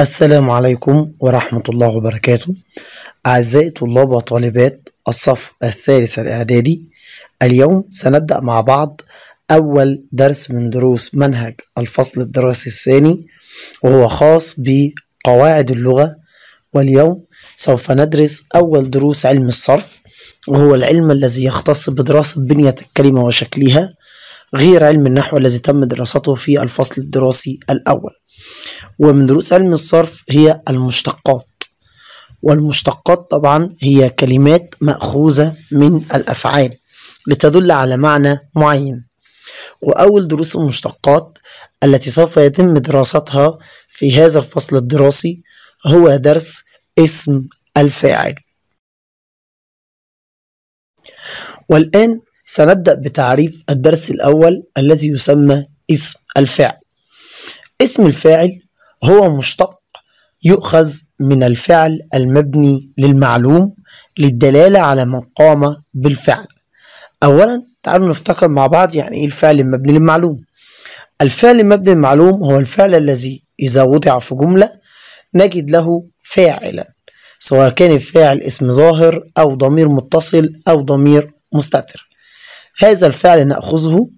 السلام عليكم ورحمة الله وبركاته أعزائي طلاب وطالبات الصف الثالث الإعدادي اليوم سنبدأ مع بعض أول درس من دروس منهج الفصل الدراسي الثاني وهو خاص بقواعد اللغة واليوم سوف ندرس أول دروس علم الصرف وهو العلم الذي يختص بدراسة بنية الكلمة وشكلها غير علم النحو الذي تم دراسته في الفصل الدراسي الأول ومن دروس علم الصرف هي المشتقات والمشتقات طبعا هي كلمات مأخوذة من الأفعال لتدل على معنى معين وأول دروس المشتقات التي سوف يتم دراستها في هذا الفصل الدراسي هو درس اسم الفاعل والآن سنبدأ بتعريف الدرس الأول الذي يسمى اسم الفاعل اسم الفاعل هو مشتق يؤخذ من الفعل المبني للمعلوم للدلالة على من قام بالفعل أولا تعالوا نفتكر مع بعض يعني إيه الفعل المبني للمعلوم الفعل المبني للمعلوم هو الفعل الذي إذا وضع في جملة نجد له فاعلا سواء كان الفاعل اسم ظاهر أو ضمير متصل أو ضمير مستتر هذا الفعل نأخذه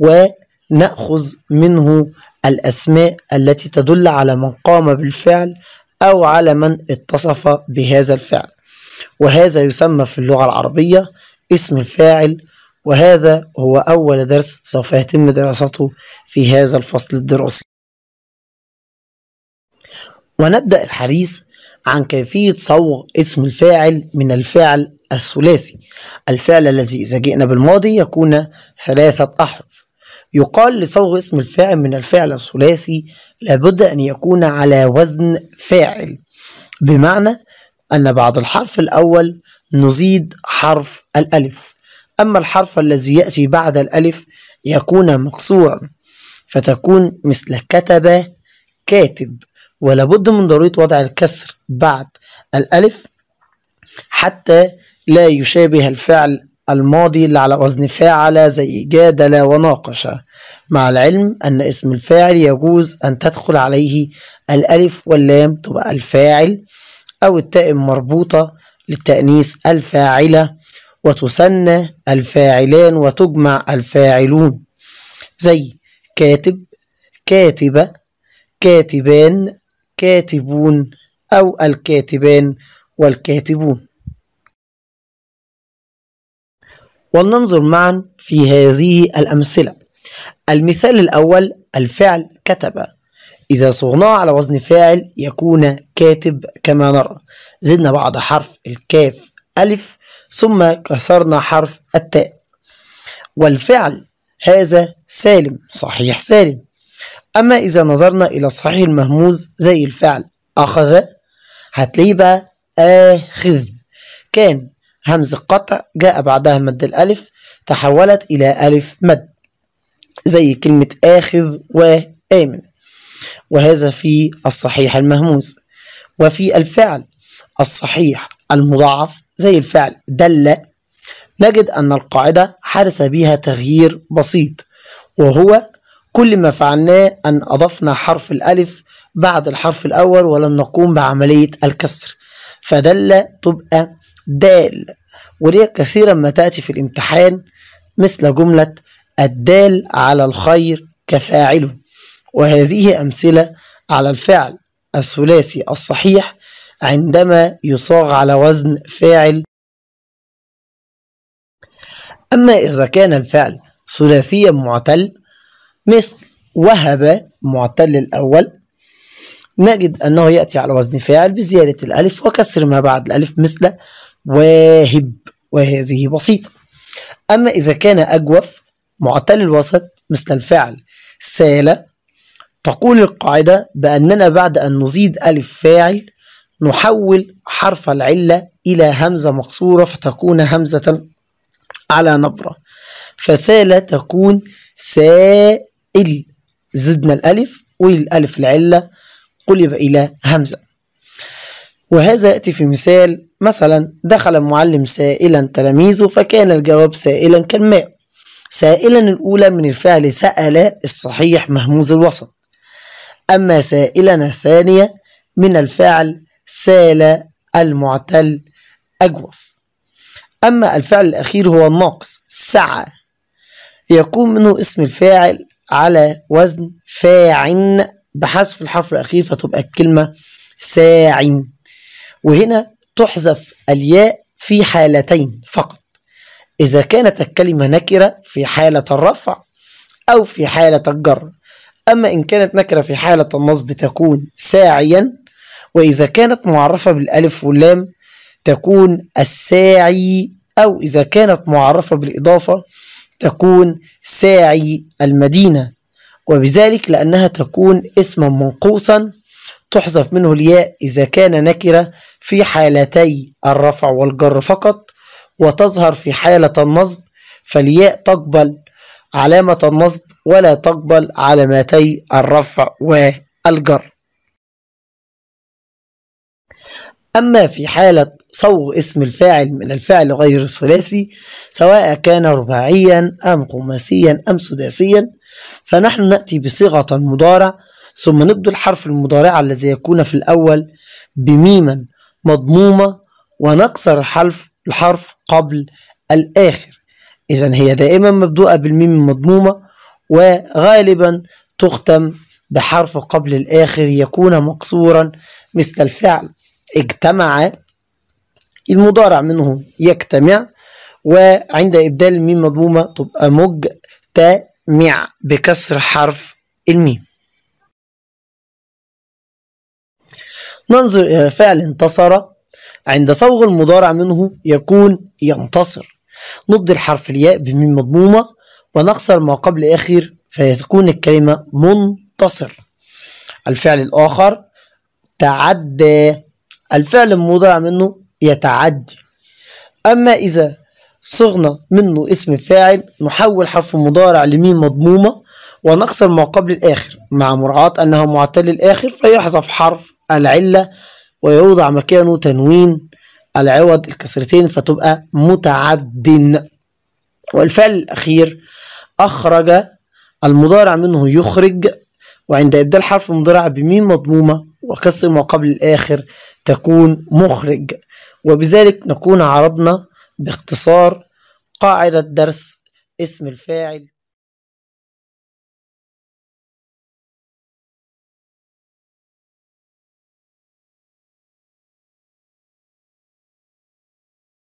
ونأخذ منه الأسماء التي تدل على من قام بالفعل أو على من اتصف بهذا الفعل وهذا يسمى في اللغة العربية اسم الفاعل وهذا هو أول درس سوف يتم دراسته في هذا الفصل الدراسي ونبدأ الحديث عن كيفية صوغ اسم الفاعل من الفعل الثلاثي الفعل الذي إذا جئنا بالماضي يكون ثلاثة أحرف يقال لصوغ اسم الفاعل من الفعل الثلاثي لابد أن يكون على وزن فاعل بمعنى أن بعد الحرف الأول نزيد حرف الألف أما الحرف الذي يأتي بعد الألف يكون مكسورا فتكون مثل كتب كاتب ولابد من ضرورة وضع الكسر بعد الألف حتى لا يشابه الفعل الماضي اللي على وزن فاعل زي جادل وناقش مع العلم أن اسم الفاعل يجوز أن تدخل عليه الألف واللام تبقى الفاعل أو التاء المربوطة للتأنيث الفاعلة وتسنى الفاعلان وتجمع الفاعلون زي كاتب كاتبة كاتبان كاتبون أو الكاتبان والكاتبون ولننظر معا في هذه الأمثلة المثال الأول الفعل كتب إذا صغناه على وزن فاعل يكون كاتب كما نرى زدنا بعض حرف الكاف ألف ثم كسرنا حرف التاء والفعل هذا سالم صحيح سالم أما إذا نظرنا إلى الصحيح المهموز زي الفعل أخذ هتلاقيه بقى آخذ كان همز القطع جاء بعدها مد الألف تحولت إلى ألف مد زي كلمة آخذ وآمن وهذا في الصحيح المهموس وفي الفعل الصحيح المضاعف زي الفعل دل نجد أن القاعدة حدث بها تغيير بسيط وهو كل ما فعلناه أن أضفنا حرف الألف بعد الحرف الأول ولم نقوم بعملية الكسر فدل تبقى دال ودي كثيرا ما تأتي في الامتحان مثل جملة الدال على الخير كفاعله وهذه أمثلة على الفعل الثلاثي الصحيح عندما يصاغ على وزن فاعل أما إذا كان الفعل ثلاثيا معتل مثل وهب معتل الأول نجد أنه يأتي على وزن فاعل بزيادة الألف وكسر ما بعد الألف مثل واهب وهذه بسيطة أما إذا كان أجوف معتل الوسط مثل الفعل سال تقول القاعدة بأننا بعد أن نزيد ألف فاعل نحول حرف العلة إلى همزة مكسورة فتكون همزة على نبرة فسال تكون سائل زدنا الألف والألف العلة قلب إلى همزة وهذا يأتي في مثال مثلا دخل المعلم سائلا تلاميذه فكان الجواب سائلا كالماء سائلا الأولى من الفعل سأل الصحيح مهموز الوسط أما سائلا الثانية من الفعل سال المعتل أجوف أما الفعل الأخير هو الناقص سعى يكون منه اسم الفاعل على وزن فاعن بحذف الحرف الأخير فتبقى الكلمة ساعن وهنا تحذف الياء في حالتين فقط إذا كانت الكلمة نكرة في حالة الرفع أو في حالة الجر أما إن كانت نكرة في حالة النصب تكون ساعيا وإذا كانت معرفة بالألف واللام تكون الساعي أو إذا كانت معرفة بالإضافة تكون ساعي المدينة وبذلك لأنها تكون اسما منقوصا تحذف منه الياء إذا كان نكرة في حالتي الرفع والجر فقط وتظهر في حالة النصب فالياء تقبل علامة النصب ولا تقبل علامتي الرفع والجر أما في حالة صوغ اسم الفاعل من الفعل غير الثلاثي سواء كان رباعيا أم خماسيا أم سداسيا فنحن نأتي بصيغة المضارع ثم نبدو الحرف المضارع الذي يكون في الأول بميما مضمومة ونكسر الحرف الحرف قبل الآخر إذا هي دائما مبدوءة بالميم المضمومة وغالبا تختم بحرف قبل الآخر يكون مكسورا مثل الفعل اجتمع المضارع منه يجتمع وعند إبدال الميم مضمومة تبقى مجتمع بكسر حرف الميم ننظر إلى فعل انتصر عند صوغ المضارع منه يكون ينتصر نبدل حرف الياء بميم مضمومة ونخسر ما قبل آخر فتكون الكلمة منتصر الفعل الآخر تعدى الفعل المضارع منه يتعدي أما إذا صغنا منه اسم فاعل نحول حرف مضارع لميم مضمومة ونقصر ما قبل الآخر مع مراعاة أنها معتل الآخر فيحذف حرف العلة ويوضع مكانه تنوين العوض الكسرتين فتبقى متعد والفعل الأخير أخرج المضارع منه يخرج وعند إبدال حرف المضارع بميم مضمومة وكسر ما قبل الآخر تكون مخرج وبذلك نكون عرضنا باختصار قاعدة درس اسم الفاعل